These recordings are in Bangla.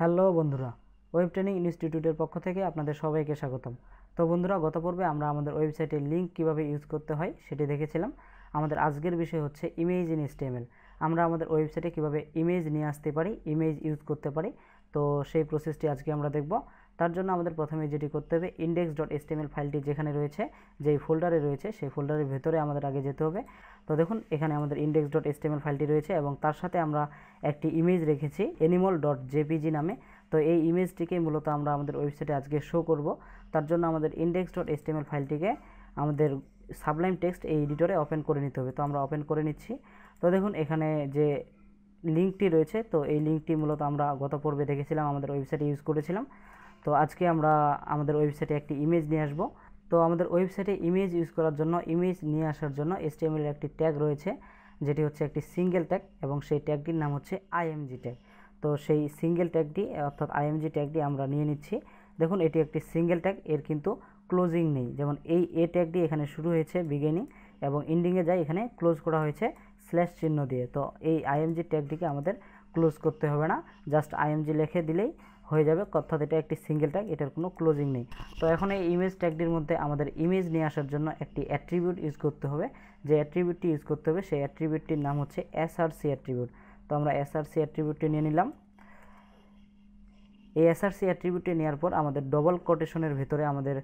হ্যালো বন্ধুরা ওয়েব ট্রেনিং ইনস্টিটিউটের পক্ষ থেকে আপনাদের সবাইকে স্বাগতম তো বন্ধুরা গত পর্বে আমরা আমাদের ওয়েবসাইটের লিঙ্ক কিভাবে ইউজ করতে হয় সেটি দেখেছিলাম আমাদের আজকের বিষয় হচ্ছে ইমেজ ইন স্টেমেল আমরা আমাদের ওয়েবসাইটে কিভাবে ইমেজ নিয়ে আসতে পারি ইমেজ ইউজ করতে পারি তো সেই প্রসেসটি আজকে আমরা দেখবো তার জন্য আমাদের প্রথমে যেটি করতে হবে ইন্ডেক্স ডট এসটিএমএল ফাইলটি যেখানে রয়েছে যেই ফোল্ডারে রয়েছে সেই ফোল্ডারের ভেতরে আমাদের আগে যেতে হবে তো দেখুন এখানে আমাদের ইন্ডেক্স ডট এসটিএমএল ফাইলটি রয়েছে এবং তার সাথে আমরা একটি ইমেজ রেখেছি অ্যানিমল ডট জেপিজি নামে তো এই ইমেজটিকে মূলত আমরা আমাদের ওয়েবসাইটে আজকে শো করব তার জন্য আমাদের ইন্ডেক্স ডট এসটিএমএল ফাইলটিকে আমাদের সাবলাইম টেক্সট এই এডিটরে ওপেন করে নিতে হবে তো আমরা ওপেন করে নিচ্ছি তো দেখুন এখানে যে লিঙ্কটি রয়েছে তো এই লিঙ্কটি মূলত আমরা গত পর্বে দেখেছিলাম আমাদের ওয়েবসাইটে ইউজ করেছিলাম তো আজকে আমরা আমাদের ওয়েবসাইটে একটি ইমেজ নিয়ে আসবো তো আমাদের ওয়েবসাইটে ইমেজ ইউজ করার জন্য ইমেজ নিয়ে আসার জন্য এসটিএমএল একটি ট্যাগ রয়েছে যেটি হচ্ছে একটি সিঙ্গেল ট্যাগ এবং সেই ট্যাগটির নাম হচ্ছে আইএমজি ট্যাগ তো সেই সিঙ্গেল ট্যাগটি অর্থাৎ আইএমজি ট্যাগটি আমরা নিয়ে নিচ্ছি দেখুন এটি একটি সিঙ্গেল ট্যাগ এর কিন্তু ক্লোজিং নেই যেমন এই এ ট্যাগটি এখানে শুরু হয়েছে বিগিনিং এবং এন্ডিংয়ে যায় এখানে ক্লোজ করা হয়েছে স্ল্যাশ চিহ্ন দিয়ে তো এই আইএমজি ট্যাগটিকে আমাদের ক্লোজ করতে হবে না জাস্ট আইএমজি লিখে দিলেই হয়ে যাবে অর্থাৎ এটা একটি সিঙ্গেল ট্যাগ এটার কোনো ক্লোজিং নেই তো এখন এই ইমেজ ট্যাগটির মধ্যে আমাদের ইমেজ নিয়ে আসার জন্য একটি অ্যাট্রিবিউট ইউজ করতে হবে যে অ্যাট্রিবিউটটি ইউজ করতে হবে সেই অ্যাট্রিবিউটটির নাম হচ্ছে এসআরসি অ্যাট্রিবিউট তো আমরা এসআরসি অ্যাট্রিবিউটটি নিয়ে নিলাম এই এসআরসি অ্যাট্রিবিউটটি নেওয়ার পর আমাদের ডবল কোটেশনের ভিতরে আমাদের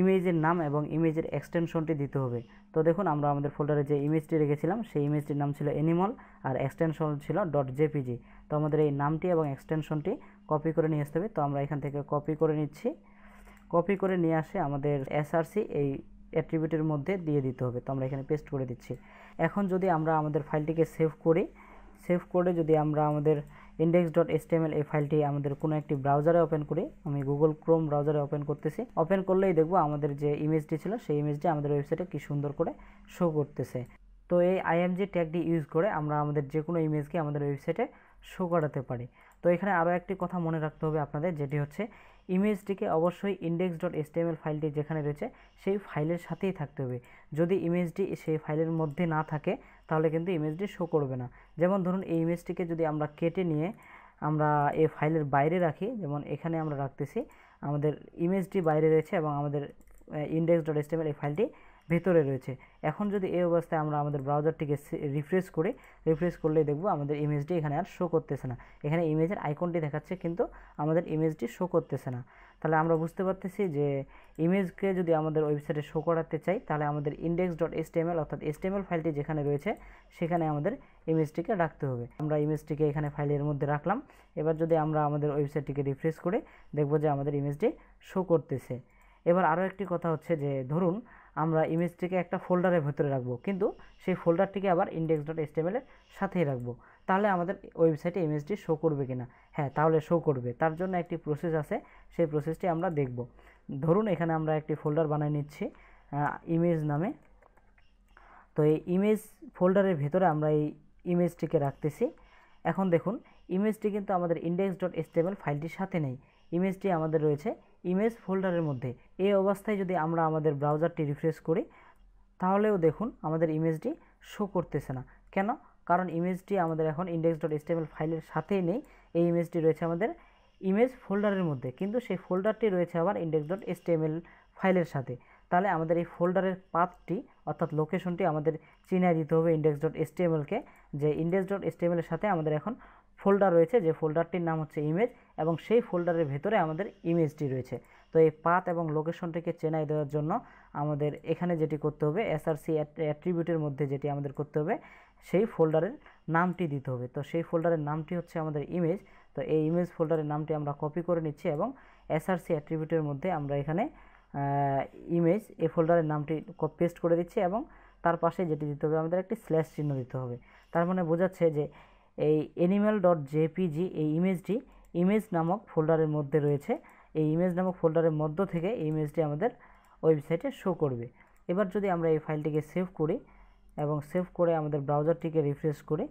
ইমেজের নাম এবং ইমেজের এক্সটেনশনটি দিতে হবে তো দেখুন আমরা আমাদের ফোল্ডারে যে ইমেজটি রেখেছিলাম সেই ইমেজটির নাম ছিল এনিমল আর এক্সটেনশন ছিল ডট জেপিজি তো আমাদের এই নামটি এবং এক্সটেনশনটি কপি করে নিয়ে আসতে হবে তো আমরা এখান থেকে কপি করে নিচ্ছি কপি করে নিয়ে আসে আমাদের এসআরসি এই অ্যাট্রিবিউটের মধ্যে দিয়ে দিতে হবে তো আমরা এখানে পেস্ট করে দিচ্ছি এখন যদি আমরা আমাদের ফাইলটিকে সেভ করি সেভ করে যদি আমরা আমাদের ইন্ডেক্স ডট এসটিএমএল এই ফাইলটি আমাদের কোনো একটি ব্রাউজারে ওপেন করি আমি গুগল ক্রোম ব্রাউজারে ওপেন করতেছি ওপেন করলেই দেখব আমাদের যে ইমেজটি ছিল সেই ইমেজটি আমাদের ওয়েবসাইটে কি সুন্দর করে শো করতেছে তো এই আইএমজি ট্যাগটি ইউজ করে আমরা আমাদের যে কোনো ইমেজকে আমাদের ওয়েবসাইটে শো করাতে পারি তো এখানে আরও একটি কথা মনে রাখতে হবে আপনাদের যেটি হচ্ছে ইমেজটিকে অবশ্যই ইন্ডেক্স ডট এসটিএমএল ফাইলটি যেখানে রয়েছে সেই ফাইলের সাথেই থাকতে হবে যদি ইমেজটি সেই ফাইলের মধ্যে না থাকে তাহলে কিন্তু ইমেজটি শো করবে না যেমন ধরুন এই ইমেজটিকে যদি আমরা কেটে নিয়ে আমরা এই ফাইলের বাইরে রাখি যেমন এখানে আমরা রাখতেছি আমাদের ইমেজটি বাইরে রয়েছে এবং আমাদের ইন্ডেক্স ডট এস্টেমেল এই ফাইলটি ভেতরে রয়েছে এখন যদি এই অবস্থায় আমরা আমাদের ব্রাউজারটিকে রিফ্রেশ করে রিফ্রেশ করলে দেখব আমাদের ইমেজটি এখানে আর শো করতেছে না এখানে ইমেজের আইকনটি দেখাচ্ছে কিন্তু আমাদের ইমেজটি শো করতেছে না তাহলে আমরা বুঝতে পারতেছি যে ইমেজকে যদি আমাদের ওয়েবসাইটে শো করাতে চাই তাহলে আমাদের ইন্ডেক্স ডট এসটিএমএল অর্থাৎ এসটিএমএল ফাইলটি যেখানে রয়েছে সেখানে আমাদের ইমেজটিকে রাখতে হবে আমরা ইমেজটিকে এখানে ফাইলের মধ্যে রাখলাম এবার যদি আমরা আমাদের ওয়েবসাইটটিকে রিফ্রেশ করে দেখব যে আমাদের ইমেজটি শো করতেছে এবার আরও একটি কথা হচ্ছে যে ধরুন আমরা ইমেজটিকে একটা ফোল্ডারের ভেতরে রাখবো কিন্তু সেই ফোল্ডারটিকে আবার ইন্ডেক্স ডট এস্টেমেলের সাথেই রাখবো তাহলে আমাদের ওয়েবসাইটে ইমেজটি শো করবে কি না হ্যাঁ তাহলে শো করবে তার জন্য একটি প্রসেস আছে সেই প্রসেসটি আমরা দেখব ধরুন এখানে আমরা একটি ফোল্ডার বানিয়ে নিচ্ছি ইমেজ নামে তো এই ইমেজ ফোল্ডারের ভেতরে আমরা এই ইমেজটিকে রাখতেছি এখন দেখুন ইমেজটি কিন্তু আমাদের ইন্ডেক্স ডট এস্টেমেল ফাইলটির সাথে নেই ইমেজটি আমাদের রয়েছে ইমেজ ফোল্ডারের মধ্যে এই অবস্থায় যদি আমরা আমাদের ব্রাউজারটি রিফ্রেশ করি তাহলেও দেখুন আমাদের ইমেজটি শো করতেছে না কেন কারণ ইমেজটি আমাদের এখন ইন্ডেক্স ডট স্টেবল ফাইলের সাথেই নেই এই ইমেজটি রয়েছে আমাদের ইমেজ ফোল্ডারের মধ্যে কিন্তু সেই ফোল্ডারটি রয়েছে আবার ইন্ডেক্স ডট এসটিএমএল ফাইলের সাথে তাহলে আমাদের এই ফোল্ডারের পাথটি অর্থাৎ লোকেশনটি আমাদের চিনিয়ে দিতে হবে ইন্ডেক্স ডট এসটিএমএলকে যে ইন্ডেক্স ডট এসটিএমএলের সাথে আমাদের এখন ফোল্ডার রয়েছে যে ফোল্ডারটির নাম হচ্ছে ইমেজ এবং সেই ফোল্ডারের ভেতরে আমাদের ইমেজটি রয়েছে তো এই পাথ এবং লোকেশনটিকে চেনাই দেওয়ার জন্য আমাদের এখানে যেটি করতে হবে এসআরসি অ্যাট্রিবিউটের মধ্যে যেটি আমাদের করতে হবে সেই ফোল্ডারের নামটি দিতে হবে তো সেই ফোল্ডারের নামটি হচ্ছে আমাদের ইমেজ তো এই ইমেজ ফোল্ডারের নামটি আমরা কপি করে নিচ্ছি এবং এসআরসি অ্যাট্রিবিউটের মধ্যে আমরা এখানে ইমেজ এই ফোল্ডারের নামটি পেস্ট করে দিচ্ছি এবং তার পাশে যেটি দিতে হবে আমাদের একটি স্ল্যাশ চিহ্ন দিতে হবে তার মানে বোঝাচ্ছে যে এই এনিম্যাল ডট জেপিজি এই ইমেজটি ইমেজ নামক ফোল্ডারের মধ্যে রয়েছে এই ইমেজ নামক ফোল্ডারের মধ্য থেকে এই ইমেজটি আমাদের ওয়েবসাইটে শো করবে এবার যদি আমরা এই ফাইলটিকে সেভ করি এবং সেভ করে আমাদের ব্রাউজারটিকে রিফ্রেশ করি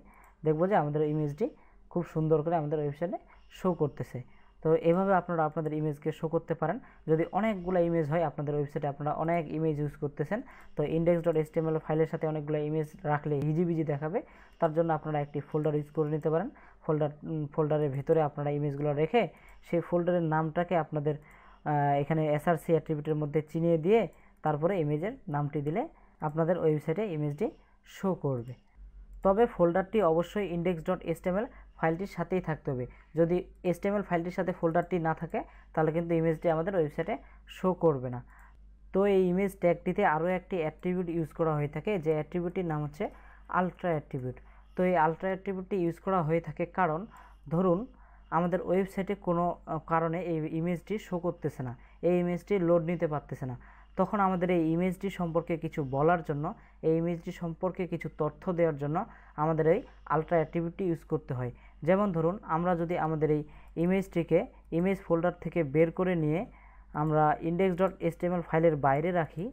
দেখব যে আমাদের ইমেজটি খুব সুন্দর করে আমাদের ওয়েবসাইটে শো করতেছে তো এভাবে আপনারা আপনাদের ইমেজকে শো করতে পারেন যদি অনেকগুলো ইমেজ হয় আপনাদের ওয়েবসাইটে আপনারা অনেক ইমেজ ইউজ করতেছেন তো ইন্ডেক্স ডট এসটিএমএল ফাইলের সাথে অনেকগুলো ইমেজ রাখলে হিজিবিজি দেখাবে তার জন্য আপনারা একটি ফোল্ডার ইউজ করে নিতে পারেন ফোল্ডার ফোল্ডারের ভেতরে আপনারা ইমেজগুলো রেখে সেই ফোল্ডারের নামটাকে আপনাদের এখানে এসআরসি অ্যাট্রিবিউটের মধ্যে চিনিয়ে দিয়ে তারপরে ইমেজের নামটি দিলে আপনাদের ওয়েবসাইটে ইমেজটি শো করবে তবে ফোল্ডারটি অবশ্যই ইন্ডেক্স ডট এসটিএমএল ফাইলটির সাথেই থাকতে হবে যদি এসটিএমএল ফাইলটির সাথে ফোল্ডারটি না থাকে তাহলে কিন্তু ইমেজটি আমাদের ওয়েবসাইটে শো করবে না তো এই ইমেজ ট্যাগটিতে আরও একটি অ্যাট্রিবিউট ইউজ করা হয়ে থাকে যে অ্যাট্রিবিউটটির নাম হচ্ছে আলট্রা অ্যাট্রিবিউট তো এই আলট্রা অ্যাট্রিবিউটটি ইউজ করা হয়ে থাকে কারণ ধরুন আমাদের ওয়েবসাইটে কোনো কারণে এই ইমেজটি শো করতেছে না এই ইমেজটি লোড নিতে পারতেছে না তখন আমাদের এই ইমেজটি সম্পর্কে কিছু বলার জন্য এই ইমেজটি সম্পর্কে কিছু তথ্য দেওয়ার জন্য আমাদের এই আলট্রা অ্যাক্টিভিটি ইউজ করতে হয় যেমন ধরুন আমরা যদি আমাদের এই ইমেজটিকে ইমেজ ফোল্ডার থেকে বের করে নিয়ে আমরা ইন্ডেক্স ডট এসটিএমএল ফাইলের বাইরে রাখি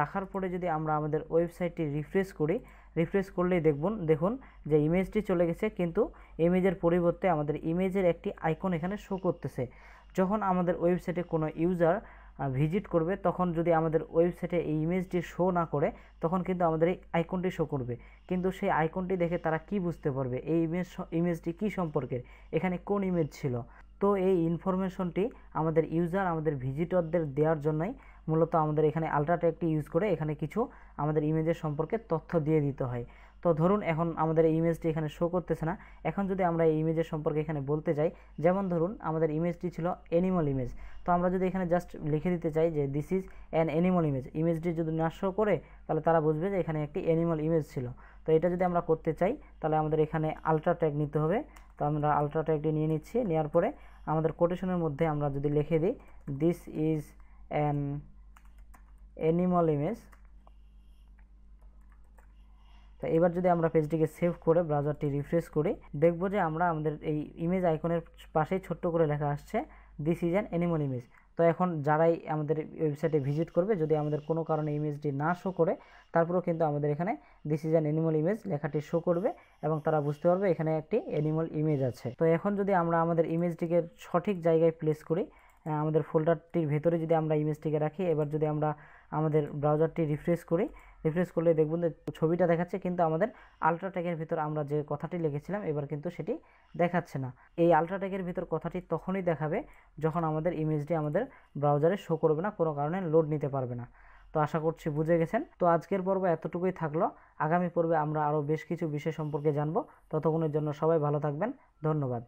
রাখার পরে যদি আমরা আমাদের ওয়েবসাইটটি রিফ্রেশ করি রিফ্রেশ করলেই দেখবুন দেখুন যে ইমেজটি চলে গেছে কিন্তু ইমেজের পরিবর্তে আমাদের ইমেজের একটি আইকন এখানে শো করতেছে যখন আমাদের ওয়েবসাইটে কোনো ইউজার ভিজিট করবে তখন যদি আমাদের ওয়েবসাইটে এই ইমেজটি শো না করে তখন কিন্তু আমাদের এই আইকনটি শো করবে কিন্তু সেই আইকনটি দেখে তারা কি বুঝতে পারবে এই ইমেজ ইমেজটি কী সম্পর্কের এখানে কোন ইমেজ ছিল তো এই ইনফরমেশনটি আমাদের ইউজার আমাদের ভিজিটরদের দেওয়ার জন্যই মূলত আমাদের এখানে আলট্রাটেকটি ইউজ করে এখানে কিছু আমাদের ইমেজের সম্পর্কে তথ্য দিয়ে দিতে হয় তো ধরুন এখন আমাদের এই ইমেজটি এখানে শো করতেছে না এখন যদি আমরা এই ইমেজের সম্পর্কে এখানে বলতে চাই যেমন ধরুন আমাদের ইমেজটি ছিল অ্যানিমাল ইমেজ তো আমরা যদি এখানে জাস্ট লিখে দিতে চাই যে this is an animal image ইমেজটি যদি না শো করে তাহলে তারা বুঝবে যে এখানে একটি অ্যানিমাল ইমেজ ছিল তো এটা যদি আমরা করতে চাই তাহলে আমাদের এখানে আলট্রাটেক নিতে হবে তো আমরা আলট্রাটেকটি নিয়ে নিচ্ছি নেওয়ার পরে আমাদের কোটেশনের মধ্যে আমরা যদি লিখে দিই this is an animal image তো এবার যদি আমরা পেজটিকে সেভ করে ব্রাউজারটি রিফ্রেশ করি দেখব যে আমরা আমাদের এই ইমেজ আইকনের পাশেই ছোট্ট করে লেখা আসছে this is an animal image তো এখন যারাই আমাদের ওয়েবসাইটে ভিজিট করবে যদি আমাদের কোনো কারণে ইমেজটি না শো করে তারপরেও কিন্তু আমাদের এখানে this is an animal image লেখাটি শো করবে এবং তারা বুঝতে পারবে এখানে একটি অ্যানিমাল ইমেজ আছে তো এখন যদি আমরা আমাদের ইমেজটিকে সঠিক জায়গায় প্লেস করি আমাদের ফোল্ডারটির ভেতরে যদি আমরা ইমেজটিকে রাখি এবার যদি আমরা আমাদের ব্রাউজারটি রিফ্রেশ করি রিফ্রেশ করলে দেখবেন যে ছবিটা দেখাচ্ছে কিন্তু আমাদের আলট্রাটেকের ভিতর আমরা যে কথাটি লিখেছিলাম এবার কিন্তু সেটি দেখাচ্ছে না এই আলট্রাটেকের ভিতর কথাটি তখনই দেখাবে যখন আমাদের ইমেজটি আমাদের ব্রাউজারে শো করবে না কোনো কারণে লোড নিতে পারবে না তো আশা করছি বুঝে গেছেন তো আজকের পর্ব এতটুকুই থাকলো আগামী পর্বে আমরা আরও বেশ কিছু বিষয় সম্পর্কে জানবো ততক্ষণের জন্য সবাই ভালো থাকবেন ধন্যবাদ